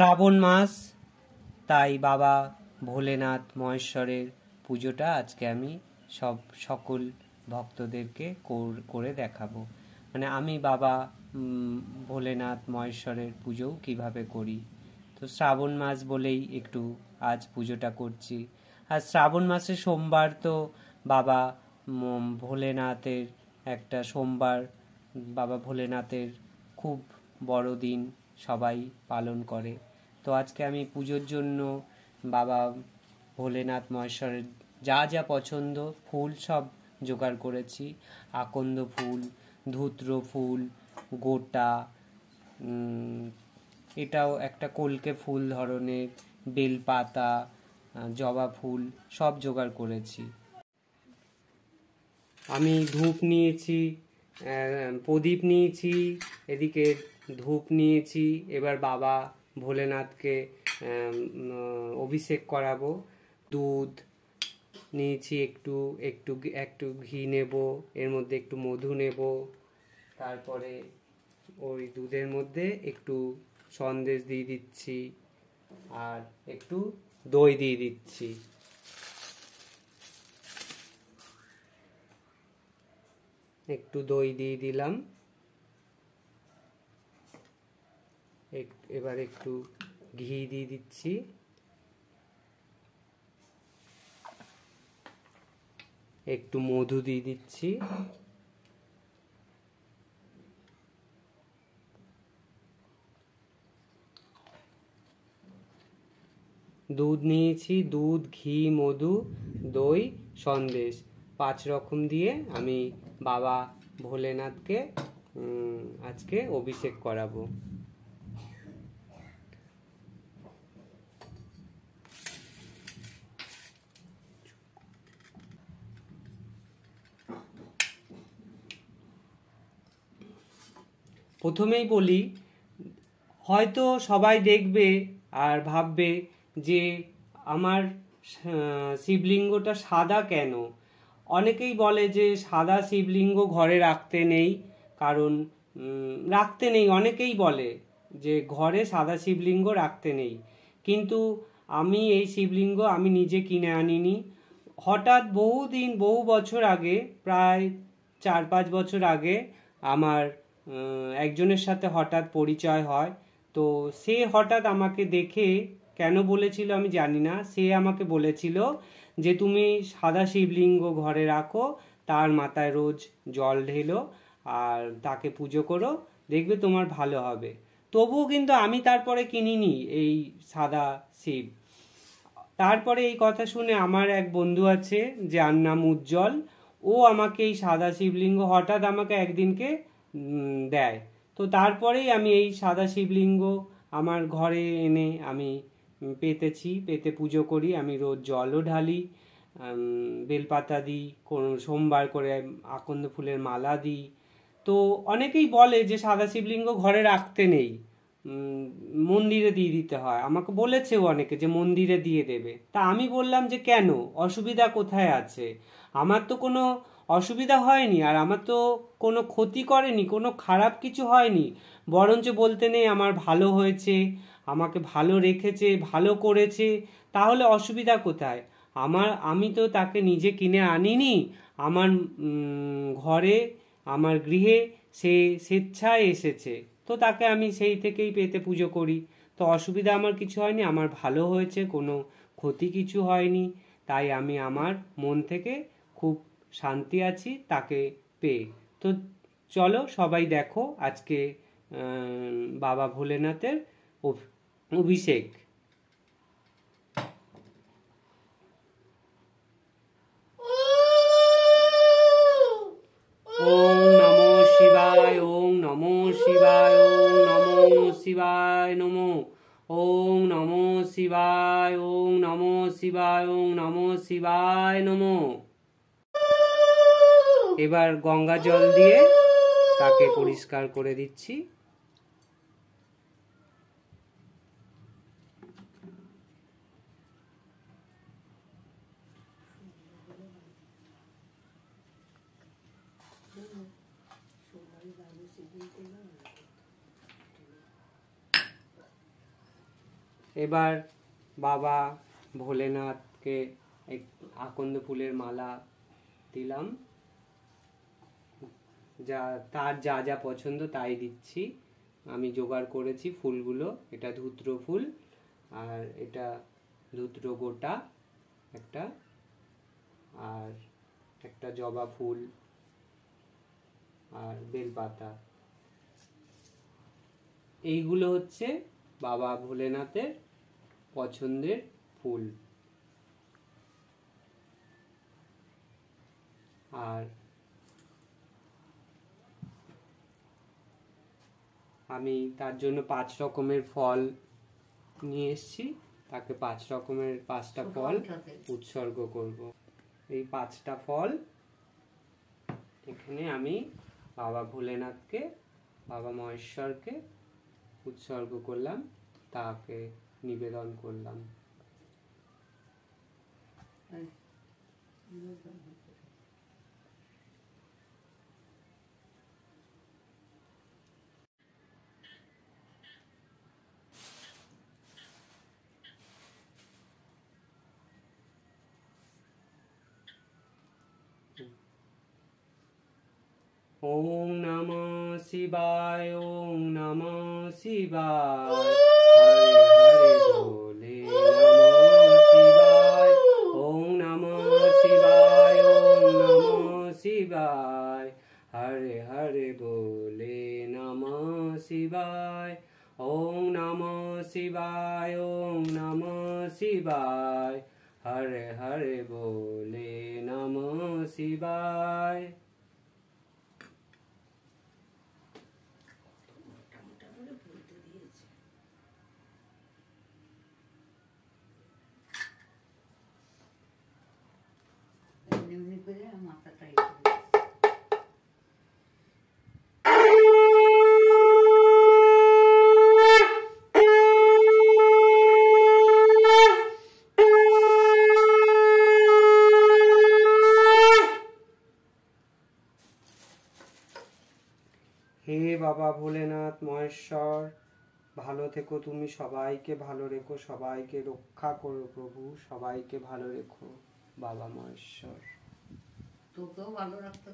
শ্রাবণ মাস তাই বাবা ভোলেনাথ মহেশ্বরের পুজোটা আজকে আমি সব সকল ভক্তদেরকে করে দেখাবো মানে আমি বাবা ভোলেনাথ মহেশ্বরের পুজোও কিভাবে করি তো শ্রাবণ মাস বলেই একটু আজ পুজোটা করছি আর শ্রাবণ মাসে সোমবার তো বাবা ভোলেনাথের একটা সোমবার বাবা ভোলেনাথের খুব বড় দিন সবাই পালন করে তো আজকে আমি পুজোর জন্য বাবা ভোলেনাথ মহেশ্বরের যা যা পছন্দ ফুল সব জোগাড় করেছি আকন্দ ফুল ধুত্র ফুল গোটা এটাও একটা কলকে ফুল ধরনের বেলপাতা জবা ফুল সব জোগাড় করেছি আমি ধূপ নিয়েছি প্রদীপ নিয়েছি এদিকে ধূপ নিয়েছি এবার বাবা ভোলেনাথকে অভিষেক করাবো দুধ নিয়েছি একটু একটু একটু ঘি নেব এর মধ্যে একটু মধু নেব তারপরে ওই দুধের মধ্যে একটু সন্দেশ দিয়ে দিচ্ছি আর একটু দই দিয়ে দিচ্ছি একটু দই দিয়ে দিলাম এবার একটু ঘি দিয়ে দিচ্ছি একটু মধু দিয়ে দিচ্ছি দুধ নিয়েছি দুধ ঘি মধু দই সন্দেশ পাঁচ রকম দিয়ে আমি বাবা ভোলেনাথকে আজকে অভিষেক করাবো প্রথমেই বলি হয়তো সবাই দেখবে আর ভাববে যে আমার শিবলিঙ্গটা সাদা কেন অনেকেই বলে যে সাদা শিবলিঙ্গ ঘরে রাখতে নেই কারণ রাখতে নেই অনেকেই বলে যে ঘরে সাদা শিবলিঙ্গ রাখতে নেই কিন্তু আমি এই শিবলিঙ্গ আমি নিজে কিনে আনিনি হঠাৎ বহু দিন বহু বছর আগে প্রায় চার পাঁচ বছর আগে আমার একজনের সাথে হঠাৎ পরিচয় হয় তো সে হঠাৎ আমাকে দেখে কেন বলেছিল আমি জানি না সে আমাকে বলেছিল যে তুমি সাদা শিবলিঙ্গ ঘরে রাখো তার মাথায় রোজ জল ঢেলো আর তাকে পুজো করো দেখবে তোমার ভালো হবে তবুও কিন্তু আমি তারপরে কিনিনি এই সাদা শিব তারপরে এই কথা শুনে আমার এক বন্ধু আছে যার নাম উজ্জ্বল ও আমাকে এই সাদা শিবলিঙ্গ হঠাৎ আমাকে একদিনকে দেয় তো তারপরেই আমি এই সাদা শিবলিঙ্গ আমার ঘরে এনে আমি পেতেছি পেতে পুজো করি আমি রোজ জলও ঢালি বেলপাতা দিই কোনো সোমবার করে আকন্দ ফুলের মালা দিই তো অনেকেই বলে যে সাদা শিবলিঙ্গ ঘরে রাখতে নেই মন্দিরে দিয়ে দিতে হয় আমাকে বলেছেও অনেকে যে মন্দিরে দিয়ে দেবে তা আমি বললাম যে কেন অসুবিধা কোথায় আছে আমার তো কোনো অসুবিধা হয়নি আর আমার তো কোনো ক্ষতি করেনি কোনো খারাপ কিছু হয়নি বরঞ্চ বলতে নেই আমার ভালো হয়েছে আমাকে ভালো রেখেছে ভালো করেছে তাহলে অসুবিধা কোথায় আমার আমি তো তাকে নিজে কিনে আনিনি আমার ঘরে আমার গৃহে সে স্বেচ্ছায় এসেছে তো তাকে আমি সেই থেকেই পেতে পুজো করি তো অসুবিধা আমার কিছু হয়নি আমার ভালো হয়েছে কোনো ক্ষতি কিছু হয়নি তাই আমি আমার মন থেকে খুব শান্তি আছি তাকে পেয়ে তো চলো সবাই দেখো আজকে বাবা ভোলেনাথের অভিষেক ওম নমো শিবায় ওম নমো শিবায় ওম নমো শিবায় নমো ওম নমো শিবায় ওম নমো শিবায় ওম নমো শিবায় নমো এবার গঙ্গা জল দিয়ে তাকে পরিষ্কার করে দিচ্ছি এবার বাবা ভোলেনাথকে এক আকন্দ ফুলের মালা দিলাম যা তার যা যা পছন্দ তাই দিচ্ছি আমি জোগাড় করেছি ফুলগুলো এটা ধুত্র ফুল আর এটা ধুত্র গোটা একটা আর একটা জবা ফুল আর বেলপাতা এইগুলো হচ্ছে বাবা ভোলেনাথের পছন্দের ফুল আর আমি তার জন্য পাঁচ রকমের ফল নিয়ে এসছি তাকে পাঁচ রকমের পাঁচটা ফল উৎসর্গ করব এই পাঁচটা ফল এখানে আমি বাবা ভোলেনাথকে বাবা মহেশ্বরকে উৎসর্গ করলাম তাকে নিবেদন করলাম হ্যাঁ, ওম নম শিবায় ওম নম শিবায় হরে বলে নম শিবায় ওম নম শিবায় ওম নম শিবায় হরে হরে বলে নম শিবায় ওম নম শিবায় ওম নম শিবায় হরে হরে বলে নম শিবায় এমনি করে মাথাটা হে বাবা ভোলেনাথ মহেশ্বর ভালো থেকো তুমি সবাইকে ভালো রেখো সবাইকে রক্ষা করো প্রভু সবাইকে ভালো রেখো বাবা মহেশ্বর তোকেও ভালো রাখতে